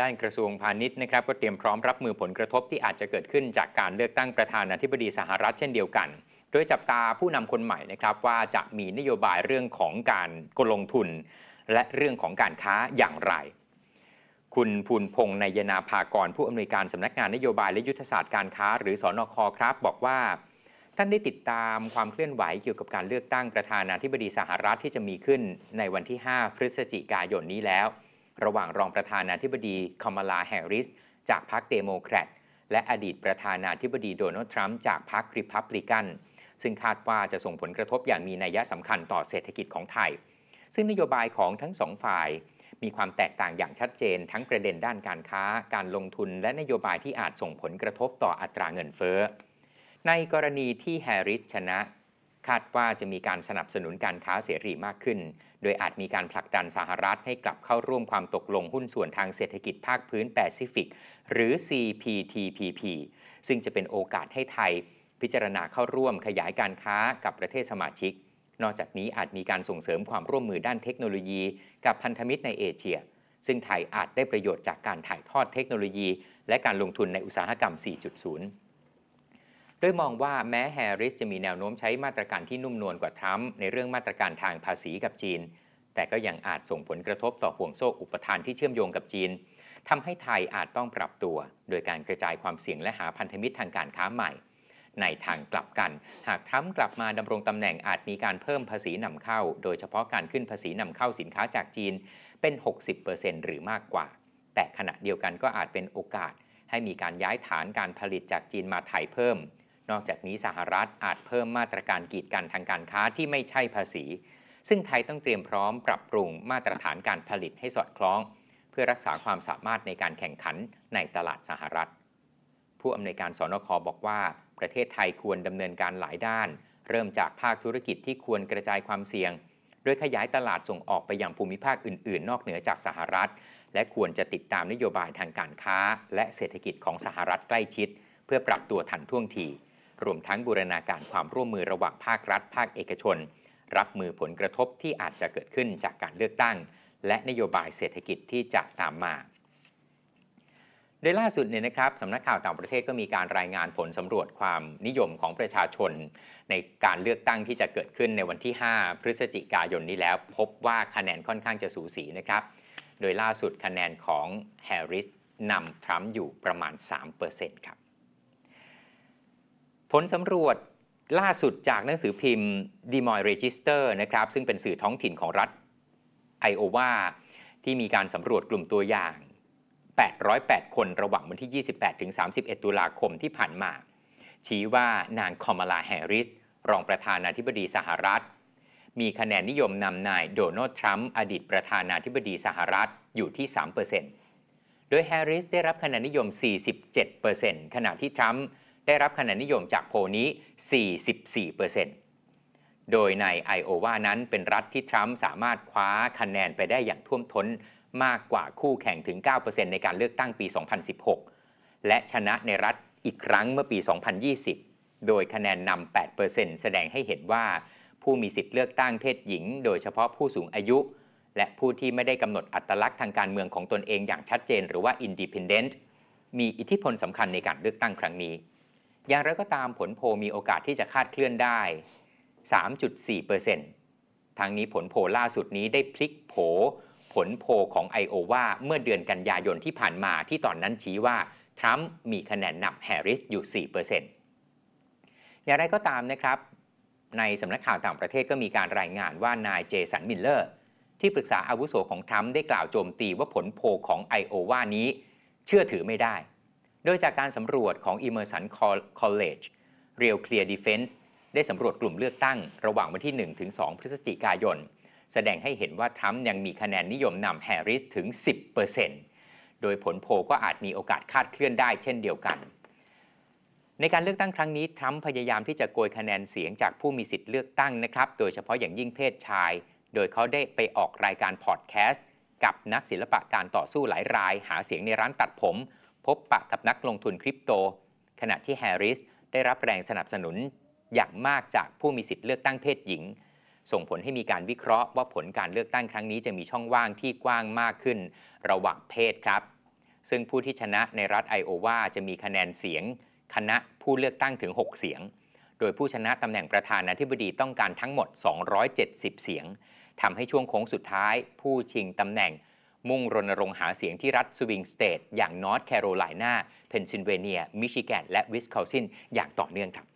ด้านกระทรวงพาณิชย์นะครับก็เตรียมพร้อมรับมือผลกระทบที่อาจจะเกิดขึ้นจากการเลือกตั้งประธานาธิบดีสหรัฐเช่นเดียวกัน โดยจับตาผู้นำคนใหม่นะครับว่าจะมีนโยบายเรื่องของการกลงทุน และเรื่องของการค้าอย่างไร คุณภูนพงศ์นายนาภากรผู้อำนวยการสำนักงานนโยบายและยุทธศาสตร์การค้าหรือสอนอคครับ บอกว่า ท่านได้ติดตามความเคลื่อนไหวเกี่ยวกับการเลือกตั้งประธานาธิบดีสหรัฐที่จะมีขึ้นในวันที่ 5 พฤศจิกายนนี้แล้วระหว่างรองประธานาธิบดีคามาลาแฮร์ริส จากพรรคเดโมแครตและอดีตประธานาธิบดีโดนัลด์ทรัมป์จากพรรคริพับลิกัน ซึ่งคาดว่าจะส่งผลกระทบอย่างมีนัยสำคัญต่อเศรษฐกิจของไทยซึ่งนโยบายของทั้งสองฝ่าย มีความแตกต่างอย่างชัดเจนทั้งประเด็นด้านการค้าการลงทุนและนโยบายที่อาจส่งผลกระทบต่ออัตราเงินเฟ้อในกรณีที่แฮร์ริสชนะคาดว่าจะมีการสนับสนุนการค้าเสรีมากขึ้น โดยอาจมีการผลักดันสหรัฐให้กลับเข้าร่วมความตกลงหุ้นส่วนทางเศรษฐกิจภาคพื้นแปซิฟิกหรือ CPTPP ซึ่งจะเป็นโอกาสให้ไทยพิจารณาเข้าร่วมขยายการค้ากับประเทศสมาชิก นอกจากนี้อาจมีการส่งเสริมความร่วมมือด้านเทคโนโลยีกับพันธมิตรในเอเชีย ซึ่งไทยอาจได้ประโยชน์จากการถ่ายทอดเทคโนโลยี และการลงทุนในอุตสาหกรรม 4.0โดยมองว่าแม้แฮร์ริสจะมีแนวโน้มใช้มาตรการที่นุ่มนวลกว่าทรัมป์ในเรื่องมาตรการทางภาษีกับจีน แต่ก็ยังอาจส่งผลกระทบต่อห่วงโซ่อุปทานที่เชื่อมโยงกับจีน ทำให้ไทยอาจต้องปรับตัว โดยการกระจายความเสี่ยงและหาพันธมิตรทางการค้าใหม่ ในทางกลับกันหากทรัมป์กลับมาดำรงตำแหน่งอาจมีการเพิ่มภาษีนำเข้า โดยเฉพาะการขึ้นภาษีนำเข้าสินค้าจากจีนเป็น60%หรือมากกว่า แต่ขณะเดียวกันก็อาจเป็นโอกาส ให้มีการย้ายฐานการผลิตจากจีนมาไทยเพิ่มนอกจากนี้สหรัฐอาจเพิ่มมาตรการกีดกันทางการค้าที่ไม่ใช่ภาษี ซึ่งไทยต้องเตรียมพร้อมปรับปรุงมาตรฐานการผลิตให้สอดคล้อง เพื่อรักษาความสามารถในการแข่งขันในตลาดสหรัฐ ผู้อำนวยการสนคบอกว่า ประเทศไทยควรดำเนินการหลายด้าน เริ่มจากภาคธุรกิจที่ควรกระจายความเสี่ยงโดยขยายตลาดส่งออกไปยังภูมิภาคอื่นๆ นอกเหนือจากสหรัฐและควรจะติดตามนโยบายทางการค้า และเศรษฐกิจของสหรัฐใกล้ชิด เพื่อปรับตัวทันท่วงทีรวมทั้งบูรณาการความร่วมมือระหว่างภาครัฐภาค เอกชน รับมือผลกระทบที่อาจจะเกิดขึ้นจากการเลือกตั้ง และนโยบายเศรษฐกิจที่จะตามมาโดยล่าสุดเนี่ยนะครับสำนักข่าวต่างประเทศก็มีการรายงานผลสำรวจความนิยมของประชาชน ในการเลือกตั้งที่จะเกิดขึ้นในวันที่ 5 พฤศจิกายนนี้แล้ว พบว่าคะแนนค่อนข้างจะสูสีนะครับโดยล่าสุดคะแนนของแฮร์ริสนำทรัมป์อยู่ประมาณ3%ครับผลสำรวจล่าสุดจากหนังสือพิมพ์ d e m o i Register นะครับ ซึ่งเป็นสื่อท้องถิ่นของรัฐไอโอวาที่มีการสำรวจกลุ่มตัวอย่าง 808 คนระหว่างวันที่ 28 31 ตุลาคมที่ผ่านมา ชี้ว่านางคอมลาแฮริส รองประธานาธิบดีสหรัฐ มีคะแนนนิยมนำนายโดนัลด์ทรัมป์อดีตประธานาธิบดีสหรัฐอยู่ที่ 3%โดยแฮริสได้รับคะแนนนิยม 47%ขณะที่ทรัมป์ได้รับคะแนนนิยมจากโพนี้ 44%โดยในไอโอวานั้นเป็นรัฐที่ทรัมป์สามารถคว้าคะแนนไปได้อย่างท่วมท้นมากกว่าคู่แข่งถึง 9%ในการเลือกตั้งปี 2016 และชนะในรัฐอีกครั้งเมื่อปี 2020 โดยคะแนนนำ8%แสดงให้เห็นว่าผู้มีสิทธิ์เลือกตั้งเพศหญิงโดยเฉพาะผู้สูงอายุ และผู้ที่ไม่ได้กำหนดอัตลักษณ์ทางการเมืองของตนเองอย่างชัดเจน หรือว่าอนดีพินเดนต์มีอิทธิพลสำคัญในการเลือกตั้งครั้งนี้อย่างไรก็ตามผลโพมีโอกาสที่จะคาดเคลื่อนได้ 3.4%เซทางนี้ผลโพล่าสุดนี้ได้พลิกโผผลโพของไอโอวาเมื่อเดือนกันยายนที่ผ่านมาที่ตอนนั้นชี้ว่า ทรัมป์มีคะแนนนำแฮร์ริสอยู่4%เอย่างไรก็ตามนะครับ ในสำนักข่าวต่างประเทศก็มีการรายงานว่านายเจสันมิลเลอร์ที่ปรึกษาอาวุโสของทรัมป์ได้กล่าวโจมตีว่าผลโพของไอโอวานี้เชื่อถือไม่ได้โดยจากการสำรวจของ Emerson College Real Clear Defense ได้สำรวจกลุ่มเลือกตั้งระหว่างวันที่1ถึง2พฤศจิกายน แสดงให้เห็นว่า ทรัมป์ยังมีคะแนนนิยมนำแฮร์ริสถึง 10%โดยผลโพก็อาจมีโอกาสคาดเคลื่อนได้เช่นเดียวกัน ในการเลือกตั้งครั้งนี้ ทรัมป์พยายามที่จะโกยคะแนนเสียงจากผู้มีสิทธิ์เลือกตั้งนะครับ โดยเฉพาะอย่างยิ่งเพศชายโดยเขาได้ไปออกรายการพอดแคสต์กับนักศิลปะการต่อสู้หลายราย หาเสียงในร้านตัดผมพบปะกับนักลงทุนคริปโต ขณะที่แฮร์ริสได้รับแรงสนับสนุน อย่างมากจากผู้มีสิทธิ์เลือกตั้งเพศหญิง ส่งผลให้มีการวิเคราะห์ ว่าผลการเลือกตั้งครั้งนี้จะมีช่องว่างที่กว้างมากขึ้นระหว่างเพศครับ ซึ่งผู้ที่ชนะในรัฐไอโอวาจะมีคะแนนเสียง คณะผู้เลือกตั้งถึง 6 เสียง โดยผู้ชนะตำแหน่งประธานาธิบดีต้องการทั้งหมด 270 เสียงทำให้ช่วงโค้งสุดท้าย ผู้ชิงตำแหน่งมุ่งรณรงค์หาเสียงที่รัฐสวิงสเตทอย่างนอร์ทแคโรไลนา เพนซิลเวเนีย มิชิแกนและวิสคอนซินอย่างต่อเนื่องครับ